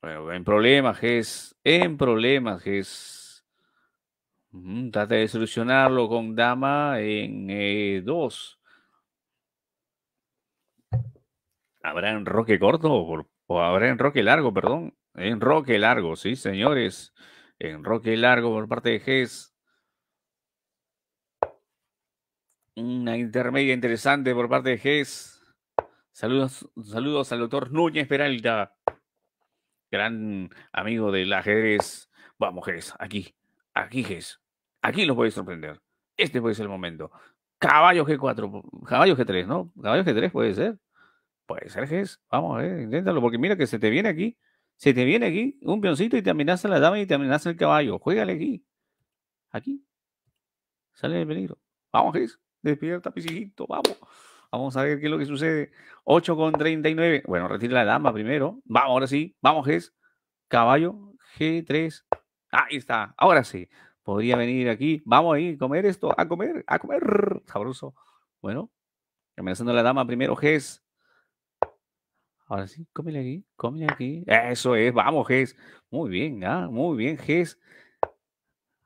Bueno, en problemas, Ges. En problemas, Ges. Trata de solucionarlo con dama en eh, dos. Habrá ¿Habrá roque corto o, habrá en Roque largo, perdón? En Roque largo, sí, señores. En Roque largo por parte de Gess. Una intermedia interesante por parte de Gess. Saludos, saludos al doctor Núñez Peralta gran amigo del ajedrez. Vamos, Ges, aquí, aquí, Ges, aquí los voy sorprender. Este puede ser el momento. Caballo G4, caballo G3, ¿no? Caballo G3 puede ser. Puede ser, Ges. Vamos, ver. inténtalo, porque mira que se te viene aquí. Se te viene aquí un peoncito y te amenaza la dama y te amenaza el caballo. Juégale aquí. Aquí. Sale el peligro. Vamos, Ges. Despierta, pisijito. Vamos. Vamos a ver qué es lo que sucede. 8 con 39. Bueno, retira la dama primero. Vamos, ahora sí. Vamos, Gess. Caballo. G3. Ahí está. Ahora sí. Podría venir aquí. Vamos a ir a comer esto. A comer. A comer. Sabroso. Bueno. Amenazando a la dama primero. Gess. Ahora sí. Cómele aquí. Cómele aquí. Eso es. Vamos, Gess. Muy bien. Ah, muy bien, Gess.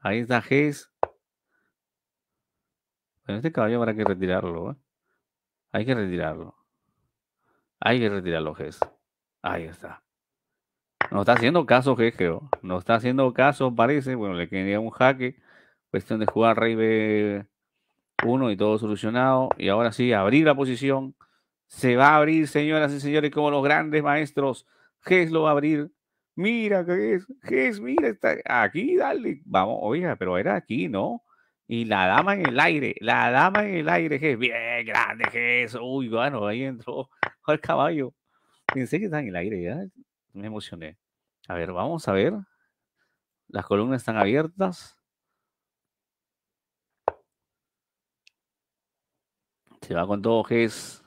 Ahí está Gess. Bueno, este caballo habrá que retirarlo. ¿eh? Hay que retirarlo. Hay que retirarlo, GES. Ahí está. No está haciendo caso creo, No está haciendo caso, parece. Bueno, le quería un jaque. Cuestión de jugar Rey B1 y todo solucionado. Y ahora sí, abrir la posición. Se va a abrir, señoras y señores, como los grandes maestros. GES lo va a abrir. Mira, GES, GES, mira, está aquí, dale. Vamos, oiga, pero era aquí, ¿no? Y la dama en el aire, la dama en el aire, que bien grande que es... Uy, bueno, ahí entró el caballo. Pensé que está en el aire, ya me emocioné. A ver, vamos a ver. Las columnas están abiertas. Se va con todo es...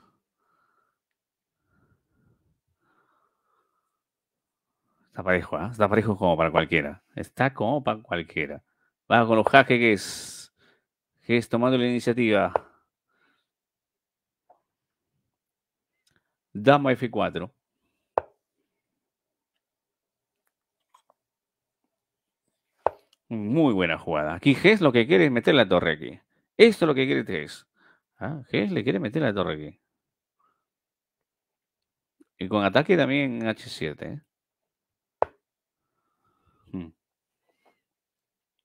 Está parejo, ¿ah? Está parejo como para cualquiera. Está como para cualquiera. Va con los jaques que tomando la iniciativa. Dama F4. Muy buena jugada. Aquí Gess lo que quiere es meter la torre aquí. Esto es lo que quiere Gess. Este ah, le quiere meter la torre aquí. Y con ataque también H7. ¿eh? Hmm.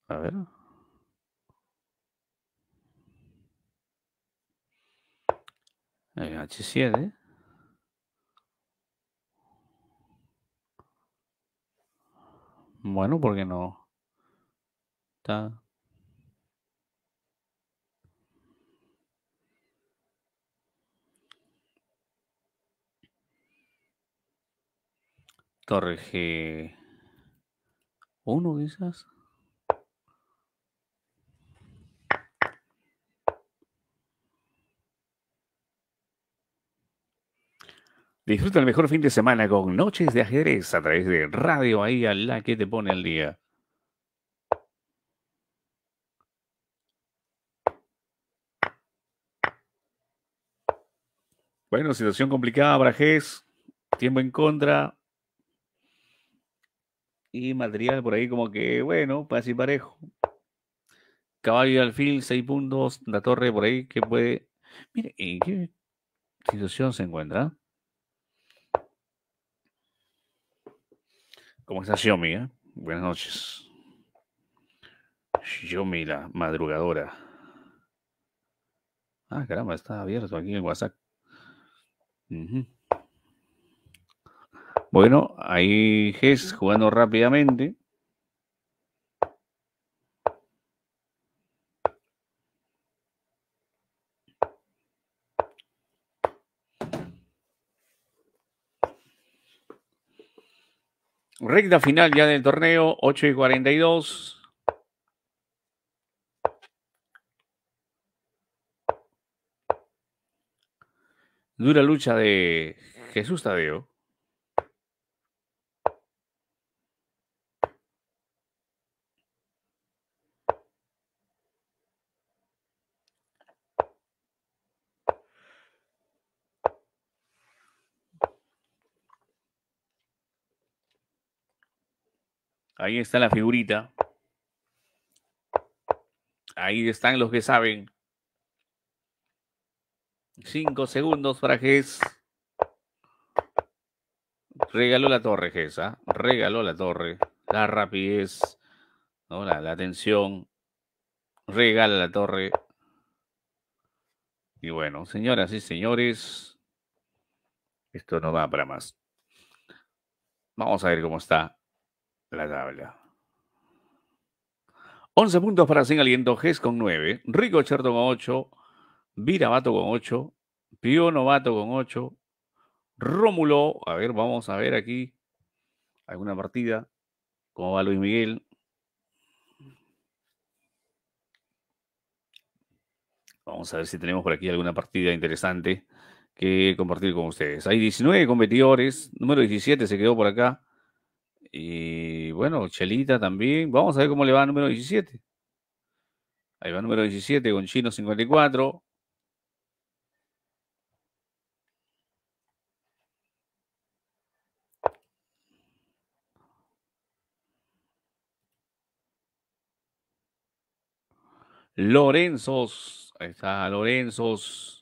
A ver. H7. Bueno, porque no. Está. Torre G1 quizás. Disfruta el mejor fin de semana con Noches de Ajedrez a través de Radio ahí a la que te pone al día. Bueno, situación complicada para Tiempo en contra. Y material por ahí como que, bueno, para y parejo. Caballo y alfil, seis puntos. La torre por ahí que puede... Mire, ¿en qué situación se encuentra? ¿Cómo estás, Xiaomi? Eh? Buenas noches. Xiaomi, la madrugadora. Ah, caramba, está abierto aquí en WhatsApp. Bueno, ahí Ges jugando rápidamente. Recta final ya del torneo, 8 y 42. Dura lucha de Jesús Tadeo. Ahí está la figurita. Ahí están los que saben. Cinco segundos para Gess. Regaló la torre, Gess. ¿ah? Regaló la torre. La rapidez. La, la atención. Regala la torre. Y bueno, señoras y señores, esto no va para más. Vamos a ver cómo está la tabla. 11 puntos para Sin Aliento, Ges con 9, Rico Cherto con 8, Virabato con 8, Pío Novato con 8, Rómulo, a ver, vamos a ver aquí alguna partida, cómo va Luis Miguel. Vamos a ver si tenemos por aquí alguna partida interesante que compartir con ustedes. Hay 19 competidores, número 17 se quedó por acá. Y bueno, Chelita también. Vamos a ver cómo le va número 17. Ahí va número 17 con Chino 54. Lorenzos. Ahí está, Lorenzos.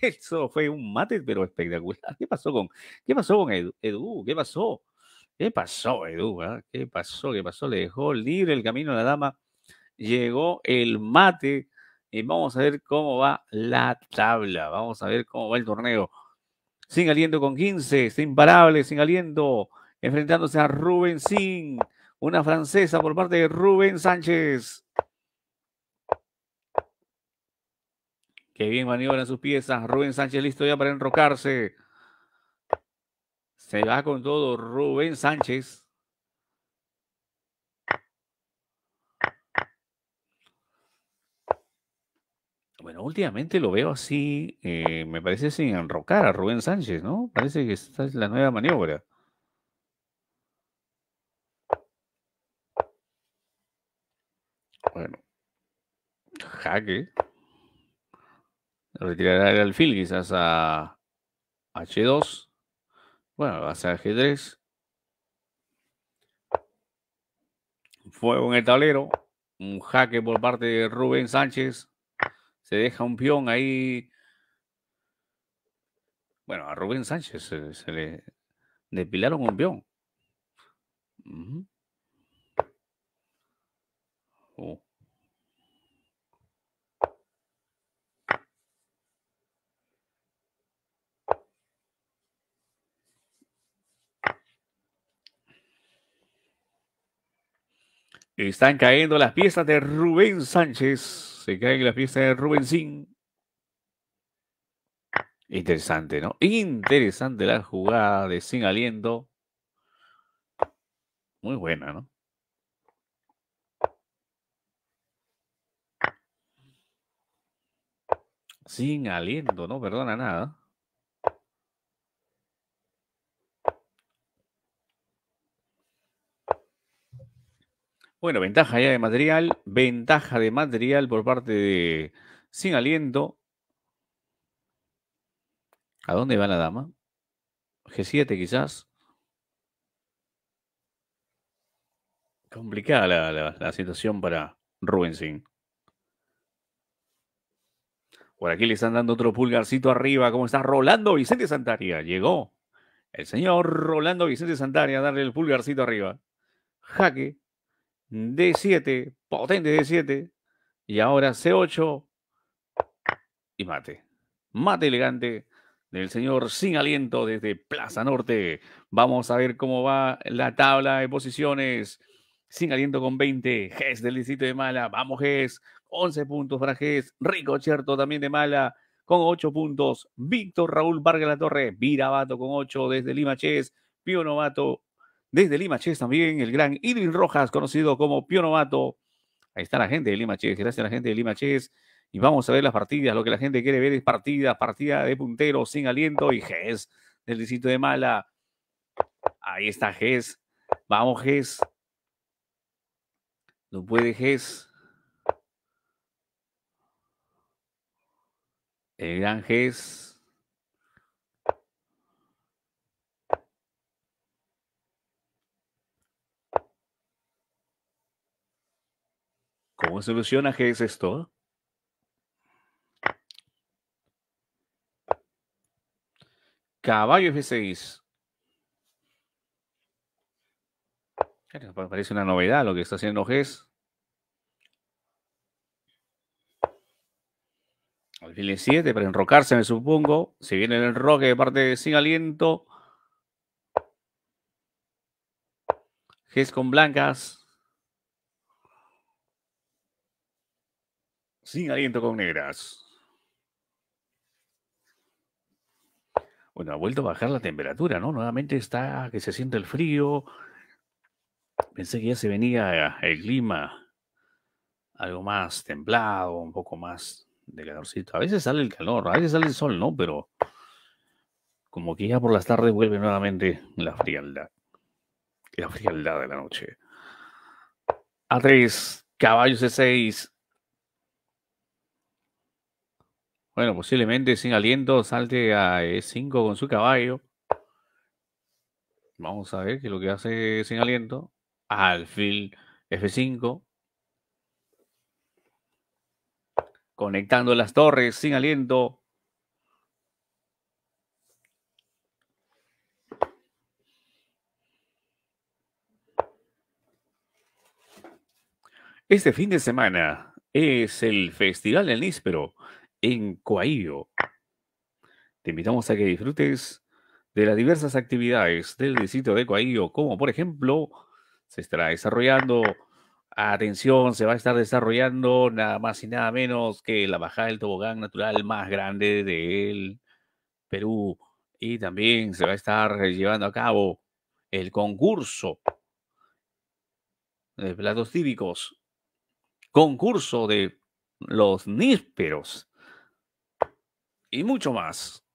Eso fue un mate, pero espectacular. ¿Qué pasó con, qué pasó con Edu? ¿Qué pasó? ¿Qué pasó, Edu? Ah? ¿Qué pasó? ¿Qué pasó? Le dejó libre el camino a la dama. Llegó el mate. Y vamos a ver cómo va la tabla. Vamos a ver cómo va el torneo. Sin aliento con 15. sin imparable, sin aliento. Enfrentándose a Rubén Sin. Una francesa por parte de Rubén Sánchez. Qué bien maniobran sus piezas. Rubén Sánchez listo ya para enrocarse. Se va con todo Rubén Sánchez. Bueno, últimamente lo veo así, eh, me parece sin enrocar a Rubén Sánchez, ¿no? Parece que esta es la nueva maniobra. Bueno, jaque. Retirar el alfil quizás a H2. Bueno, va a ser G3. Fuego en el tablero. Un jaque por parte de Rubén Sánchez. Se deja un peón ahí. Bueno, a Rubén Sánchez se, le depilaron un peón. Están cayendo las piezas de Rubén Sánchez. Se caen las piezas de Rubén Sin. Interesante, ¿no? Interesante la jugada de Sin Aliento. Muy buena, ¿no? Sin aliento, no perdona nada. Bueno, ventaja ya de material, ventaja de material por parte de Sin Aliento. ¿A dónde va la dama? G7 quizás. Complicada la, situación para Rubensin. Por aquí le están dando otro pulgarcito arriba. ¿Cómo está Rolando Vicente Santaria? Llegó el señor Rolando Vicente Santaria a darle el pulgarcito arriba. Jaque. D7, potente D7, y ahora C8 y mate. Mate elegante del señor sin aliento desde Plaza Norte. Vamos a ver cómo va la tabla de posiciones. Sin aliento con 20, Gess del distrito de Mala. Vamos, Gess. 11 puntos para Gess. Rico Cherto también de Mala con 8 puntos. Víctor Raúl Vargas La Torre, Virabato con 8 desde Lima Chess. Pío Novato desde Lima Chess también, el gran Irving Rojas, conocido como Pionomato. Ahí está la gente de Lima Chess, gracias a la gente de Lima Chess. Y vamos a ver las partidas. Lo que la gente quiere ver es partida partida de puntero, sin aliento y GES del distrito de Mala. Ahí está GES. Vamos, Gess. No puede GES. El gran GES. ¿Cómo soluciona qué esto? Caballo F6. Parece una novedad lo que está haciendo Gs. E Alfil 7 para enrocarse, me supongo. Se viene el enroque de parte de sin aliento. Ges con blancas. Sin aliento con negras. Bueno, ha vuelto a bajar la temperatura, ¿no? Nuevamente está que se siente el frío. Pensé que ya se venía el clima algo más templado, un poco más de calorcito. A veces sale el calor, a veces sale el sol, ¿no? Pero como que ya por las tardes vuelve nuevamente la frialdad. La frialdad de la noche. A3, caballos de seis. Bueno, posiblemente sin aliento salte a E5 con su caballo. Vamos a ver qué es lo que hace sin aliento. Alfil F5. Conectando las torres sin aliento. Este fin de semana es el Festival del Níspero en Coahío. Te invitamos a que disfrutes de las diversas actividades del distrito de Coahío, como por ejemplo, se estará desarrollando, atención, se va a estar desarrollando nada más y nada menos que la bajada del tobogán natural más grande del Perú. Y también se va a estar llevando a cabo el concurso de platos típicos, concurso de los nísperos y mucho más.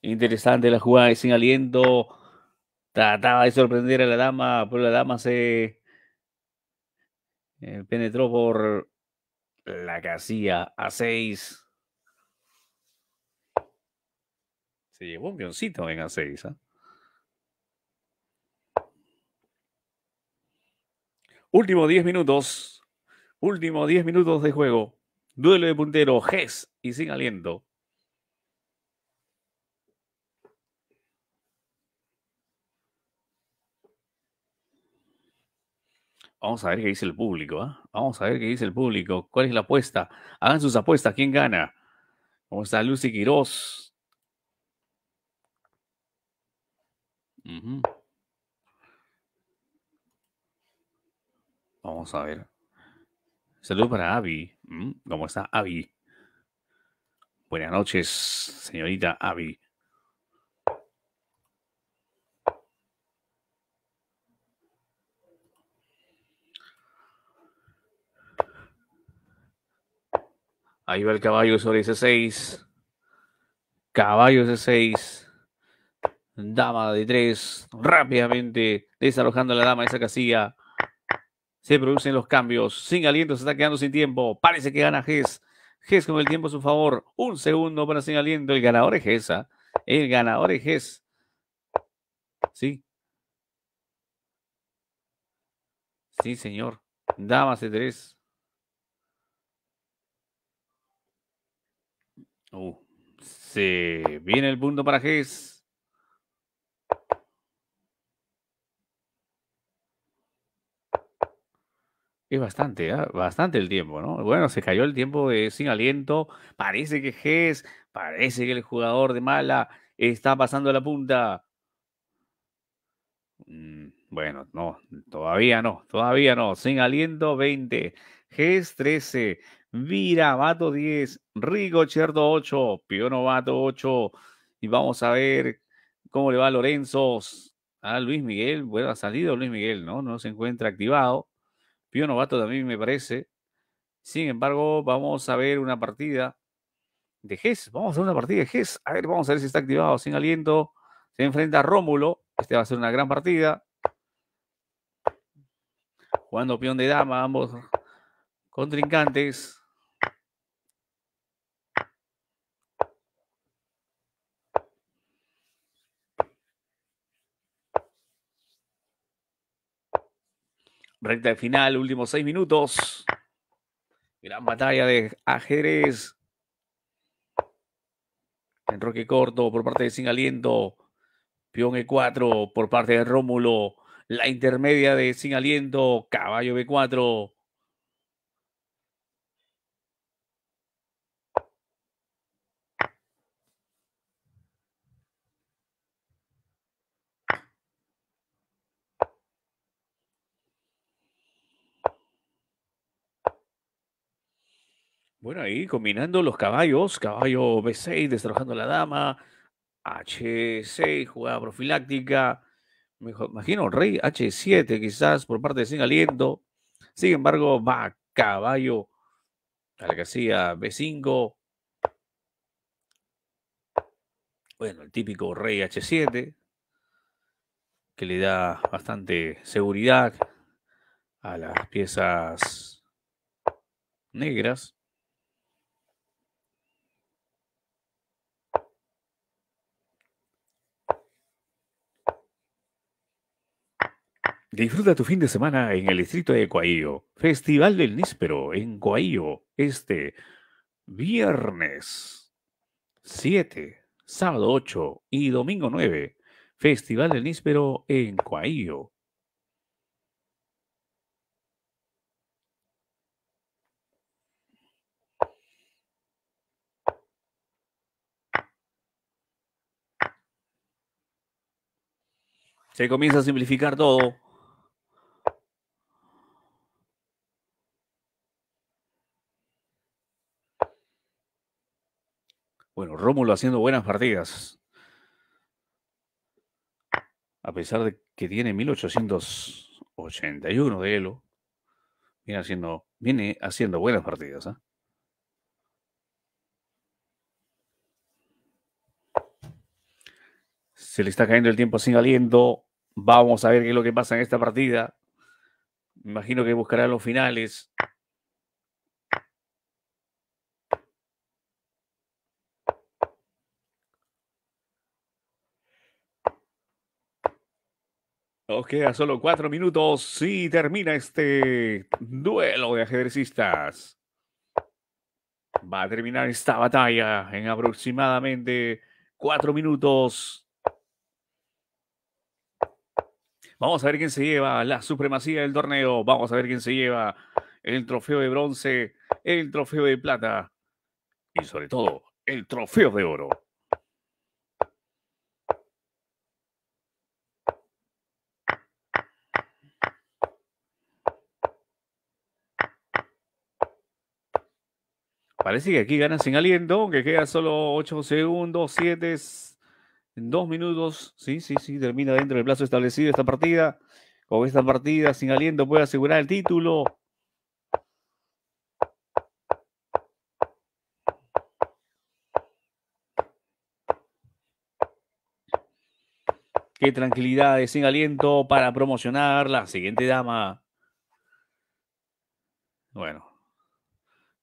Interesante la jugada de sin aliento. Trataba de sorprender a la dama, pero la dama se eh, penetró por la casilla a 6. Se llevó un guioncito en A6. ¿ah? últimos Último 10 minutos. Último 10 minutos de juego. Duelo de puntero, GES y sin aliento. Vamos a ver qué dice el público. ¿ah? Vamos a ver qué dice el público. ¿Cuál es la apuesta? Hagan sus apuestas. ¿Quién gana? ¿Cómo está Lucy Quiroz? Vamos a ver. Saludos para Abby. Mm, ¿Cómo está Abby? Buenas noches, señorita Abby. Ahí va el caballo sobre ese 6 Caballo C6. Dama de tres. Rápidamente desalojando a la dama esa casilla. Se producen los cambios. Sin aliento se está quedando sin tiempo. Parece que gana Gess. Gess con el tiempo a su favor. Un segundo para sin aliento. El ganador es Gessa. ¿ah? El ganador es Gess. Sí. Sí, señor. Dama de 3 uh, se viene el punto para Gess. Es bastante, ah, bastante el tiempo, ¿no? Bueno, se cayó el tiempo de eh, sin aliento. Parece que Ges, parece que el jugador de mala está pasando la punta. Mm, bueno, no, todavía no, todavía no. Sin aliento, 20. Ges, 13. Vira, Vato, 10. Rico, Cherdo, 8. Piono, Novato, 8. Y vamos a ver cómo le va Lorenzo. A ah, Luis Miguel, bueno, ha salido Luis Miguel, ¿no? No se encuentra activado. Pío Novato también me parece. Sin embargo, vamos a ver una partida de GES. Vamos a ver una partida de GES. A ver, vamos a ver si está activado. Sin aliento. Se enfrenta a Rómulo. Este va a ser una gran partida. Jugando peón de dama, ambos contrincantes. Recta de final, últimos seis minutos. Gran batalla de ajedrez. Enroque corto por parte de Sin Aliento. Peón E4 por parte de Rómulo. La intermedia de Sin Aliento. Caballo B4. Bueno, ahí combinando los caballos, caballo B6 destrozando a la dama, H6 jugada profiláctica, me imagino rey H7 quizás por parte de Sin Aliento. Sin embargo, va caballo a la hacía B5. Bueno, el típico rey H7 que le da bastante seguridad a las piezas negras. Disfruta tu fin de semana en el distrito de Coaío. Festival del Níspero en Coaío. este viernes 7, sábado 8 y domingo 9. Festival del Níspero en Coaío. Se comienza a simplificar todo. Bueno, Rómulo haciendo buenas partidas. A pesar de que tiene 1881 de Elo, viene haciendo, viene haciendo buenas partidas. ¿ah? Se le está cayendo el tiempo sin aliento. Vamos a ver qué es lo que pasa en esta partida. Imagino que buscará los finales. Nos queda solo cuatro minutos y termina este duelo de ajedrecistas. Va a terminar esta batalla en aproximadamente cuatro minutos. Vamos a ver quién se lleva la supremacía del torneo. Vamos a ver quién se lleva el trofeo de bronce, el trofeo de plata y sobre todo el trofeo de oro. parece que aquí ganan sin aliento, que queda solo 8 segundos, 7, 2 minutos. Sí, sí, sí, termina dentro del plazo establecido esta partida. Con esta partida sin aliento puede asegurar el título. Qué tranquilidad de sin aliento para promocionar la siguiente dama. Bueno,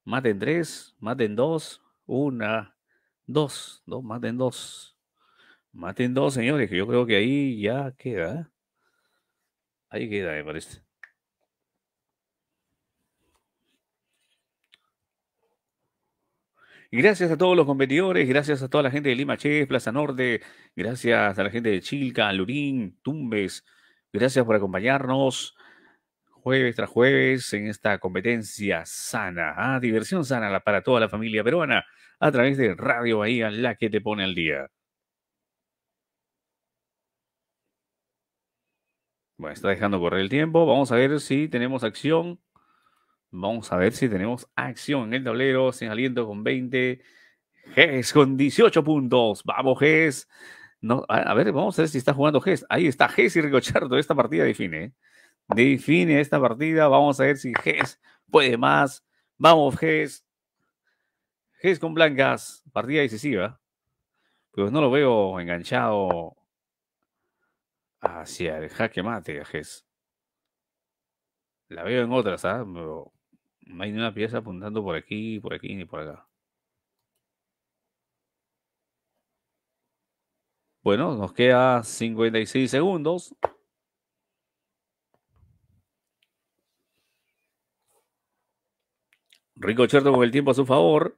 Maten tres, maten dos, una, dos, dos, maten dos. Maten dos, señores, que yo creo que ahí ya queda. ¿eh? Ahí queda, me parece. Gracias a todos los competidores, gracias a toda la gente de Lima Chef, Plaza Norte, gracias a la gente de Chilca, Lurín, Tumbes, gracias por acompañarnos jueves tras jueves en esta competencia sana, ¿ah? diversión sana para toda la familia peruana a través de Radio Bahía, la que te pone al día. Bueno, está dejando correr el tiempo. Vamos a ver si tenemos acción. Vamos a ver si tenemos acción en el tablero. Sin aliento con 20. GES con 18 puntos. Vamos, GES. a, ver, vamos a ver si está jugando GES. Ahí está GES y Ricochardo. Esta partida define. ¿eh? define esta partida. Vamos a ver si Ges puede más. Vamos, Ges. Ges con blancas. Partida decisiva. Pues no lo veo enganchado hacia el jaque mate a La veo en otras, ¿ah? no hay una pieza apuntando por aquí, por aquí ni por acá. Bueno, nos queda 56 segundos. Cherto con el tiempo a su favor.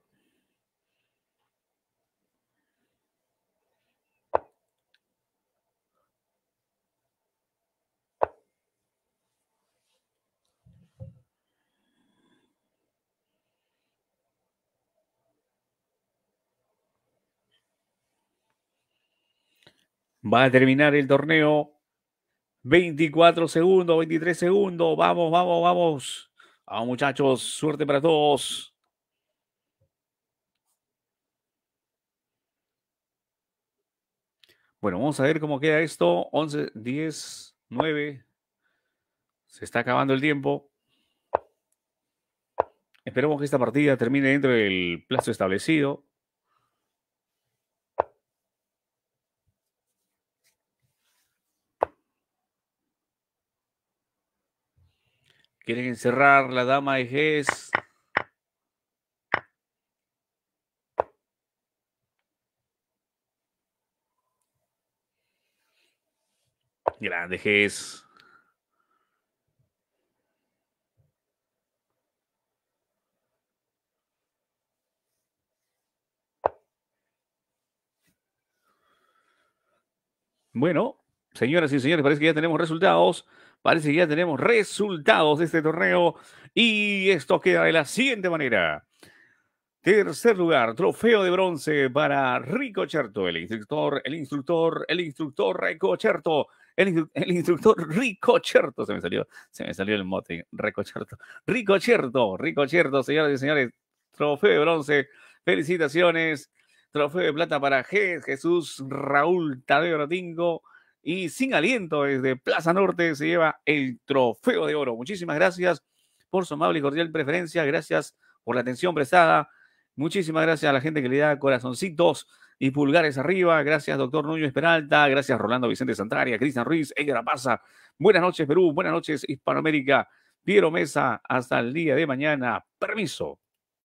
Va a terminar el torneo. 24 segundos, 23 segundos. Vamos, vamos, vamos. Vamos muchachos, suerte para todos. Bueno, vamos a ver cómo queda esto. 11, 10, 9. Se está acabando el tiempo. Esperemos que esta partida termine dentro del plazo establecido. Quieren encerrar la dama de GES. Grande Gés. Bueno, señoras y señores, parece que ya tenemos resultados. Parece que ya tenemos resultados de este torneo y esto queda de la siguiente manera. Tercer lugar, trofeo de bronce para Rico Ricocherto, el instructor, el instructor, el instructor rico el, el, instructor Ricocherto, se me salió, se me salió el mote, Ricocherto, Rico Ricocherto, señoras y señores, trofeo de bronce, felicitaciones, trofeo de plata para Jesús Raúl Tadeo Rotingo, y sin aliento desde Plaza Norte se lleva el trofeo de oro. Muchísimas gracias por su amable y cordial preferencia. Gracias por la atención prestada. Muchísimas gracias a la gente que le da corazoncitos y pulgares arriba. Gracias, doctor Nuño Esperalta. Gracias, Rolando Vicente Santaria, Cristian Ruiz, Edgar Paza. Buenas noches, Perú. Buenas noches, Hispanoamérica. Piero Mesa, hasta el día de mañana. Permiso.